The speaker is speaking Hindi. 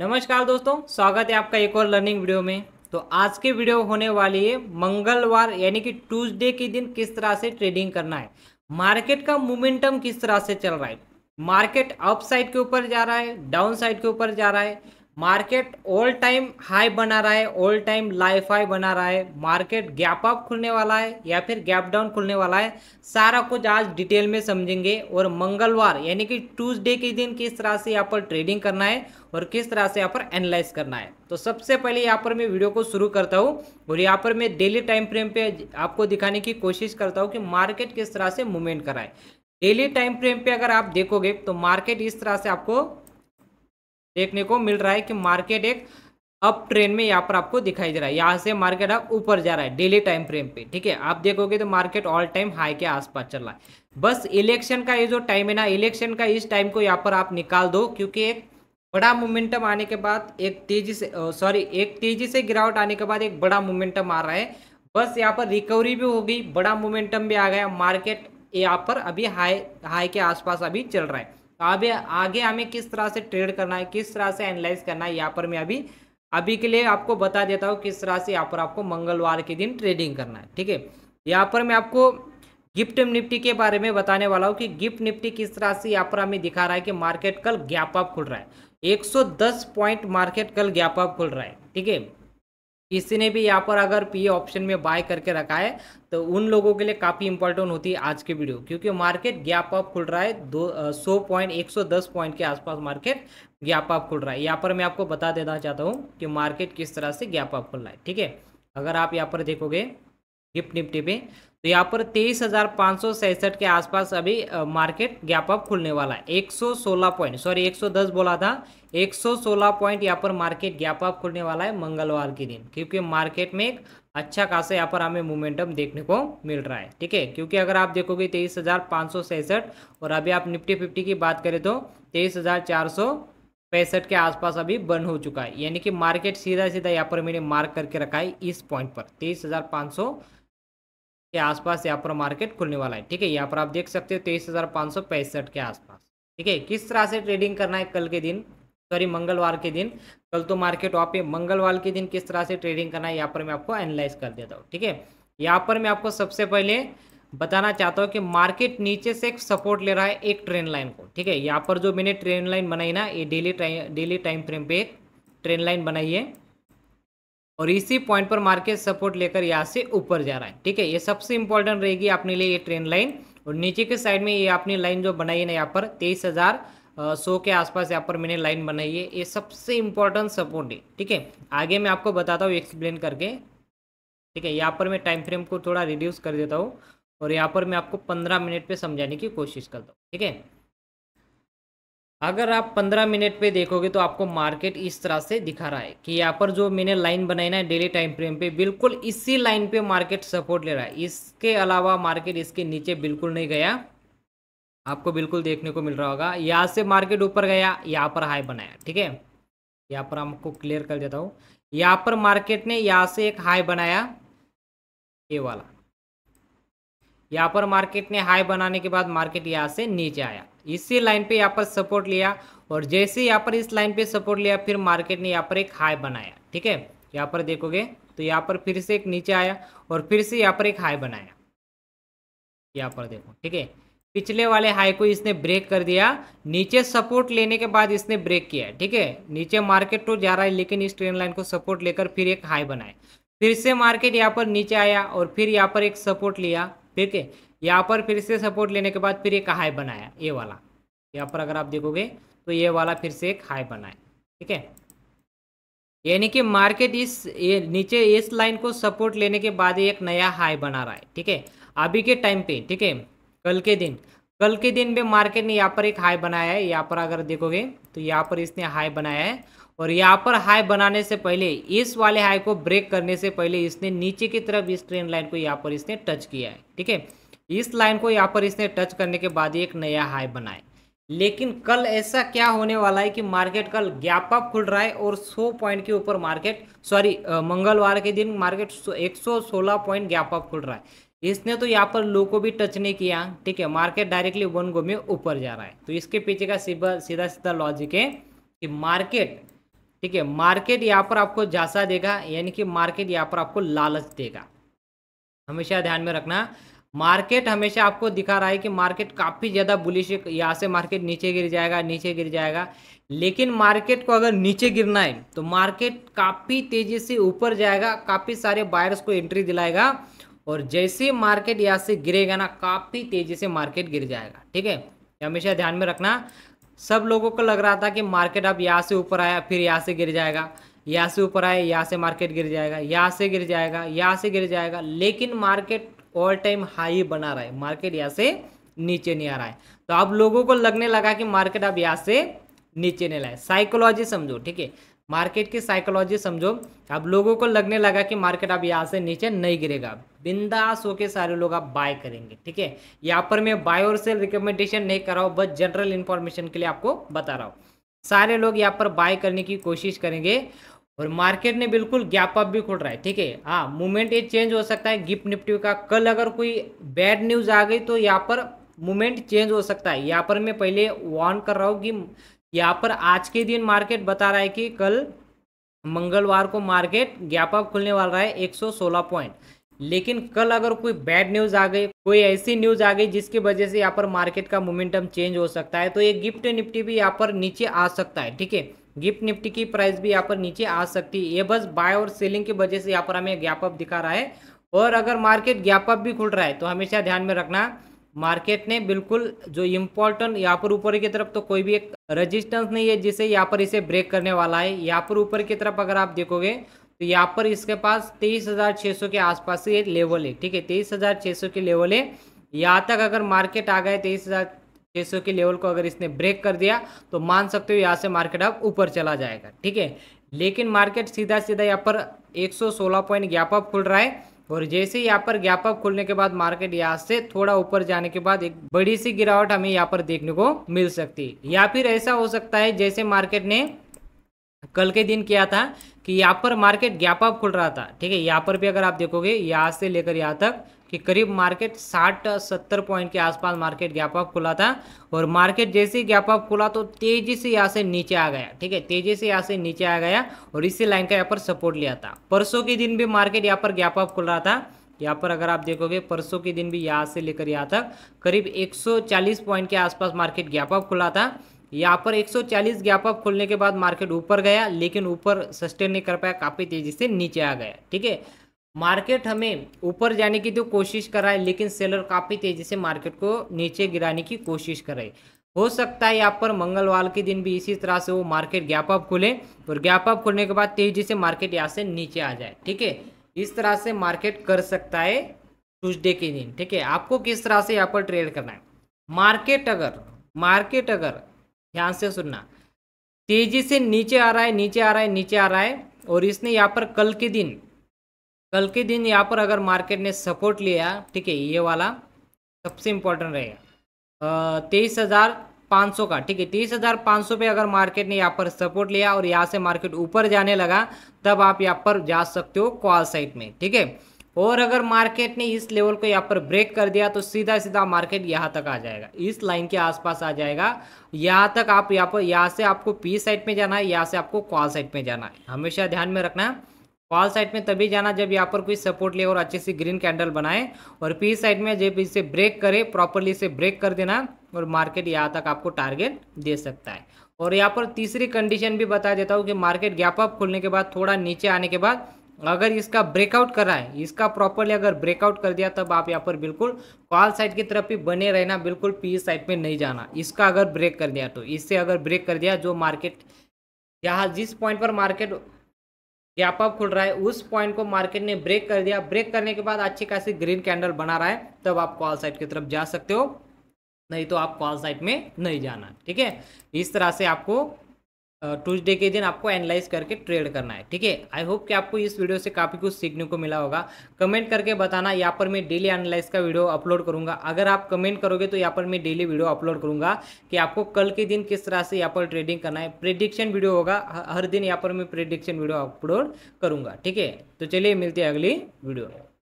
नमस्कार दोस्तों स्वागत है आपका एक और लर्निंग वीडियो में तो आज की वीडियो होने वाली है मंगलवार यानी कि ट्यूसडे के दिन किस तरह से ट्रेडिंग करना है मार्केट का मोमेंटम किस तरह से चल रहा है मार्केट अप साइड के ऊपर जा रहा है डाउन साइड के ऊपर जा रहा है मार्केट ऑल टाइम हाई बना रहा है ऑल टाइम लाइफ हाई बना रहा है मार्केट गैप अप खुलने वाला है या फिर गैप डाउन खुलने वाला है सारा कुछ आज डिटेल में समझेंगे और मंगलवार यानी कि ट्यूसडे के दिन किस तरह से यहाँ पर ट्रेडिंग करना है और किस तरह से यहाँ पर एनालाइज करना है तो सबसे पहले यहाँ पर मैं वीडियो को शुरू करता हूँ और यहाँ पर मैं डेली टाइम फ्रेम पे आपको दिखाने की कोशिश करता हूँ कि मार्केट किस तरह से मूवमेंट कराए डेली टाइम फ्रेम पे अगर आप देखोगे तो मार्केट इस तरह से आपको देखने को मिल रहा है कि मार्केट एक अप ट्रेन में यहाँ पर आपको दिखाई दे रहा है यहाँ से मार्केट अब ऊपर जा रहा है डेली टाइम फ्रेम पे ठीक है आप देखोगे तो मार्केट ऑल टाइम हाई के आसपास चल रहा है बस इलेक्शन का ये जो टाइम है ना इलेक्शन का इस टाइम को यहाँ पर आप निकाल दो क्योंकि एक बड़ा मोमेंटम आने के बाद एक तेजी से सॉरी एक तेजी से गिरावट आने के बाद एक बड़ा मोमेंटम आ रहा है बस यहाँ पर रिकवरी भी होगी बड़ा मोमेंटम भी आ गया मार्केट यहाँ पर अभी हाई हाई के आसपास अभी चल रहा है तो अभी आगे हमें किस तरह से ट्रेड करना है किस तरह से एनालाइज करना है यहाँ पर मैं अभी अभी के लिए आपको बता देता हूँ किस तरह से यहाँ पर आपको मंगलवार के दिन ट्रेडिंग करना है ठीक है यहाँ पर मैं आपको गिफ्ट निफ्टी के बारे में बताने वाला हूँ कि गिफ्ट निफ्टी किस तरह से यहाँ पर हमें दिखा रहा है कि मार्केट कल गैप अप खुल रहा है 110 पॉइंट मार्केट कल गैप अप खुल रहा है ठीक है किसी ने भी यहाँ पर अगर पी ऑप्शन में बाय करके रखा है तो उन लोगों के लिए काफ़ी इंपॉर्टेंट होती है आज की वीडियो क्योंकि मार्केट गैप अप खुल रहा है दो सौ पॉइंट एक सौ दस पॉइंट के आसपास मार्केट गैप अप खुल रहा है यहाँ पर मैं आपको बता देना चाहता हूँ कि मार्केट किस तरह से गैप अप खुल रहा है ठीक है अगर आप यहाँ पर देखोगे गिफ्ट निफ्टी पे तो यहाँ पर तेईस हज़ार पाँच सौ सड़सठ के आसपास अभी मार्केट गैप अप खुलने वाला है एक सौ सोलह पॉइंट सॉरी एक सौ दस बोला था एक सौ सोलह पॉइंट यहाँ पर मार्केट गैप अप खुलने वाला है मंगलवार के दिन क्योंकि मार्केट में एक अच्छा खासा यहाँ पर हमें मोमेंटम देखने को मिल रहा है ठीक है क्योंकि अगर आप देखोगे तेईस हज़ार पाँच सौ सड़सठ और अभी आप निफ्टी फिफ्टी की बात करें तो तेईस हज़ार चार सौ पैंसठ के आसपास अभी बंद हो चुका है यानी कि मार्केट सीधा सीधा यहाँ पर मैंने मार्क करके रखा है इस पॉइंट पर तेईस हज़ार पाँच सौ के आसपास यहाँ पर मार्केट खुलने वाला है ठीक है यहाँ पर आप देख सकते हो तेईस हज़ार सौ पैंसठ के आसपास ठीक है किस तरह से ट्रेडिंग करना है कल के दिन सॉरी मंगलवार के दिन कल तो मार्केट वहाँ पे मंगलवार के दिन किस तरह से ट्रेडिंग करना है यहाँ पर मैं आपको एनालाइज कर देता हूँ ठीक है यहाँ पर मैं आपको सबसे पहले बताना चाहता हूँ कि मार्केट नीचे से एक सपोर्ट ले रहा है एक ट्रेन लाइन को ठीक है यहाँ पर जो मैंने ट्रेन लाइन बनाई ना ये daily time daily time frame पे एक ट्रेन लाइन बनाई है और इसी पॉइंट पर मार्केट सपोर्ट लेकर यहाँ से ऊपर जा रहा है ठीक है ये सबसे इंपॉर्टेंट रहेगी अपने लिए ये ट्रेन लाइन और नीचे के साइड में ये आपने लाइन जो बनाई है ना यहाँ पर तेईस हज़ार सौ के आसपास यहाँ पर मैंने लाइन बनाई है ये सबसे इंपॉर्टेंट सपोर्ट है ठीक है आगे मैं आपको बताता हूँ एक्सप्लेन करके ठीक है यहाँ पर मैं टाइम फ्रेम को थोड़ा रिड्यूस कर देता हूँ और यहाँ पर मैं आपको पंद्रह मिनट पर समझाने की कोशिश करता हूँ ठीक है अगर आप 15 मिनट पे देखोगे तो आपको मार्केट इस तरह से दिखा रहा है कि यहाँ पर जो मैंने लाइन बनाई ना डेली टाइम फ्रेम पे बिल्कुल इसी लाइन पे मार्केट सपोर्ट ले रहा है इसके अलावा मार्केट इसके नीचे बिल्कुल नहीं गया आपको बिल्कुल देखने को मिल रहा होगा यहाँ से मार्केट ऊपर गया यहाँ पर हाई बनाया ठीक है यहाँ पर आपको क्लियर कर देता हूँ यहाँ पर मार्केट ने यहाँ से एक हाई बनाया ये वाला यहाँ पर मार्केट ने हाई बनाने के बाद मार्केट यहाँ से नीचे आया इसी लाइन पे यहाँ पर सपोर्ट लिया और जैसे यहाँ पर इस लाइन पे सपोर्ट लिया फिर मार्केट ने यहाँ पर एक हाई बनाया ठीक है यहाँ पर देखोगे तो यहाँ पर फिर से एक नीचे आया और फिर से यहाँ पर एक हाई बनाया यहाँ पर देखो ठीक है पिछले वाले हाई को इसने ब्रेक कर दिया नीचे सपोर्ट लेने के बाद इसने ब्रेक किया ठीक है नीचे मार्केट तो जा रहा है लेकिन इस ट्रेन लाइन को सपोर्ट लेकर फिर एक हाई बनाए फिर से मार्केट यहाँ पर नीचे आया और फिर यहाँ पर एक सपोर्ट लिया ठीक है यहाँ पर फिर से सपोर्ट लेने के बाद फिर एक हाई बनाया ये वाला यहाँ पर अगर आप देखोगे तो ये वाला फिर से एक हाई बनाया ठीक है यानी कि मार्केट इस ये नीचे इस लाइन को सपोर्ट लेने के बाद एक नया हाई बना रहा है ठीक है अभी के टाइम पे ठीक है कल के दिन कल के दिन में मार्केट ने यहाँ पर एक हाई बनाया है यहाँ पर अगर देखोगे तो यहाँ पर इसने हाई बनाया है और यहाँ पर हाई बनाने से पहले इस वाले हाई को ब्रेक करने से पहले इसने नीचे की तरफ इस ट्रेन लाइन को यहाँ पर इसने टच किया है ठीक है इस लाइन को यहाँ पर इसने टच करने के बाद एक नया हाई बनाए लेकिन कल ऐसा क्या होने वाला है कि मार्केट कल गैप अप खुल रहा है और 100 पॉइंट के ऊपर मार्केट सॉरी मंगलवार के दिन मार्केट 116 पॉइंट गैप अप खुल रहा है इसने तो यहाँ पर लो को भी टच नहीं किया ठीक है मार्केट डायरेक्टली वन गो में ऊपर जा रहा है तो इसके पीछे का सीधा सीधा सीधा लॉजिक है कि मार्केट ठीक है मार्केट यहाँ पर आपको जासा देगा यानी कि मार्केट यहाँ पर आपको लालच देगा हमेशा ध्यान में रखना मार्केट हमेशा आपको दिखा रहा है कि मार्केट काफ़ी ज़्यादा बुलिश है यहाँ से मार्केट नीचे गिर जाएगा नीचे गिर जाएगा लेकिन मार्केट को अगर नीचे गिरना है तो मार्केट काफ़ी तेज़ी से ऊपर जाएगा काफ़ी सारे बायर्स को एंट्री दिलाएगा और जैसे मार्केट यहाँ से गिरेगा ना काफ़ी तेज़ी से मार्केट गिर जाएगा ठीक है हमेशा ध्यान में रखना सब लोगों को लग रहा था कि मार्केट अब यहाँ से ऊपर आया फिर यहाँ से गिर जाएगा यहाँ से ऊपर आए यहाँ से मार्केट गिर जाएगा यहाँ से गिर जाएगा यहाँ से गिर जाएगा लेकिन मार्केट ऑल टाइम हाई बना रहा है मार्केट यहाँ से नीचे नहीं आ रहा है तो आप लोगों को लगने लगा कि मार्केट अब यहाँ से नीचे नहीं लाए साइकोलॉजी समझो ठीक है मार्केट की साइकोलॉजी समझो अब लोगों को लगने लगा कि मार्केट अब यहाँ से नीचे नहीं गिरेगा बिंदास होकर सारे लोग आप बाय करेंगे ठीक है यहाँ पर मैं बाय और सेल रिकमेंडेशन नहीं कर रहा हूँ बस जनरल इन्फॉर्मेशन के लिए आपको बता रहा हूँ सारे लोग यहाँ पर बाय करने की कोशिश करेंगे और मार्केट ने बिल्कुल गैप अप भी खोल रहा है ठीक है हाँ मूवमेंट ये चेंज हो सकता है गिफ्ट निफ्टी का कल अगर कोई बैड न्यूज़ आ गई तो यहाँ पर मूवमेंट चेंज हो सकता है यहाँ पर मैं पहले वार्न कर रहा हूँ कि यहाँ पर आज के दिन मार्केट बता रहा है कि कल मंगलवार को मार्केट गैप अप खुलने वाला है एक पॉइंट लेकिन कल अगर कोई बैड न्यूज़ आ गई कोई ऐसी न्यूज़ आ गई जिसकी वजह से यहाँ पर मार्केट का मोमेंटम चेंज हो सकता है तो ये गिफ्ट निफ्टी भी यहाँ पर नीचे आ सकता है ठीक है गिफ्ट निफ्टी की प्राइस भी यहाँ पर नीचे आ सकती है ये बस बाय और सेलिंग की वजह से यहाँ पर हमें गैप अप दिखा रहा है और अगर मार्केट गैप अप भी खुल रहा है तो हमेशा ध्यान में रखना मार्केट ने बिल्कुल जो इम्पोर्टेंट यहाँ पर ऊपर की तरफ तो कोई भी एक रजिस्टेंस नहीं है जिसे यहाँ पर इसे ब्रेक करने वाला है यहाँ पर ऊपर की तरफ अगर आप देखोगे तो यहाँ पर इसके पास तेईस हज़ार सौ के आसपास ये लेवल है ठीक है तेईस हज़ार सौ के लेवल है यहाँ तक अगर मार्केट आ गए तेईस हज़ार छः के लेवल को अगर इसने ब्रेक कर दिया तो मान सकते हो यहाँ से मार्केट अब ऊपर चला जाएगा ठीक है लेकिन मार्केट सीधा सीधा यहाँ पर 116 पॉइंट गैप अप खुल रहा है और जैसे ही यहाँ पर गैप अप खुलने के बाद मार्केट यहाँ से थोड़ा ऊपर जाने के बाद एक बड़ी सी गिरावट हमें यहाँ पर देखने को मिल सकती है या फिर ऐसा हो सकता है जैसे मार्केट ने कल के दिन किया था कि यहाँ पर मार्केट गैप अप खुल रहा था ठीक है यहाँ पर भी अगर आप देखोगे यहाँ से लेकर यहाँ तक कि करीब मार्केट 60-70 पॉइंट के आसपास मार्केट गैप अप खुला था और मार्केट जैसे ही गैप अप खुला तो तेज़ी से यहाँ से नीचे आ गया ठीक है तेज़ी से यहाँ से नीचे आ गया और इसी लाइन का यहाँ पर सपोर्ट लिया था परसों के दिन भी मार्केट यहाँ पर गैप अप खुल रहा था यहाँ पर अगर आप देखोगे परसों के दिन भी यहाँ से लेकर यहाँ तक करीब एक पॉइंट के आसपास मार्केट गैप अप खुला था यहाँ पर 140 गैप अप खुलने के बाद मार्केट ऊपर गया लेकिन ऊपर सस्टेन नहीं कर पाया काफ़ी तेज़ी से नीचे आ गया ठीक है मार्केट हमें ऊपर जाने की तो कोशिश कर रहा है लेकिन सेलर काफ़ी तेज़ी से मार्केट को नीचे गिराने की कोशिश कर रहे हो सकता है यहाँ पर मंगलवार के दिन भी इसी तरह से वो मार्केट गैप अप खुले और गैप अप खुलने के बाद तेज़ी से मार्केट यहाँ से नीचे आ जाए ठीक है इस तरह से मार्केट कर सकता है ट्यूजडे के दिन ठीक है आपको किस तरह से यहाँ पर ट्रेड करना है मार्केट अगर मार्केट अगर ध्यान से सुनना तेज़ी से नीचे आ रहा है नीचे आ रहा है नीचे आ रहा है और इसने यहाँ पर कल के दिन कल के दिन यहाँ पर अगर मार्केट ने सपोर्ट लिया ठीक है ये वाला सबसे इम्पोर्टेंट रहेगा तेईस हज़ार पाँच सौ का ठीक है तेईस हज़ार पाँच सौ पर अगर मार्केट ने यहाँ पर सपोर्ट लिया और यहाँ से मार्केट ऊपर जाने लगा तब आप यहाँ पर जा सकते हो कॉल साइड में ठीक है और अगर मार्केट ने इस लेवल को यहाँ पर ब्रेक कर दिया तो सीधा सीधा मार्केट यहाँ तक आ जाएगा इस लाइन के आसपास आ जाएगा यहाँ तक आप यहाँ पर यहाँ से आपको पी साइड में जाना है यहाँ से आपको कॉल साइड में जाना है हमेशा ध्यान में रखना है फॉल साइड में तभी जाना जब यहाँ पर कोई सपोर्ट ले और अच्छे से ग्रीन कैंडल बनाए और पी साइड में जब इसे ब्रेक करे प्रॉपरली इसे ब्रेक कर देना और मार्केट यहाँ तक आपको टारगेट दे सकता है और यहाँ पर तीसरी कंडीशन भी बता देता हूँ कि मार्केट गैप अप खुलने के बाद थोड़ा नीचे आने के बाद अगर इसका ब्रेकआउट कर रहा है इसका प्रॉपरली अगर ब्रेकआउट कर दिया तब आप यहाँ पर बिल्कुल कॉल साइड की तरफ भी बने रहना बिल्कुल पी साइड में नहीं जाना इसका अगर ब्रेक कर दिया तो इससे अगर ब्रेक कर दिया जो मार्केट यहाँ जिस पॉइंट पर मार्केट गैप अप खुल रहा है उस पॉइंट को मार्केट ने ब्रेक कर दिया ब्रेक करने के बाद अच्छी खासी ग्रीन कैंडल बना रहा है तब आप कॉल साइड की तरफ जा सकते हो नहीं तो आप कॉल साइड में नहीं जाना ठीक है इस तरह से आपको ट्यूजडे के दिन आपको एनालाइज करके ट्रेड करना है ठीक है आई होप कि आपको इस वीडियो से काफ़ी कुछ सीखने को मिला होगा कमेंट करके बताना यहाँ पर मैं डेली एनालाइज का वीडियो अपलोड करूंगा अगर आप कमेंट करोगे तो यहाँ पर मैं डेली वीडियो अपलोड करूंगा कि आपको कल के दिन किस तरह से यहाँ पर ट्रेडिंग करना है प्रिडिक्शन वीडियो होगा हर दिन यहाँ पर मैं प्रिडिक्शन वीडियो अपलोड करूँगा ठीक है तो चलिए मिलती है अगली वीडियो में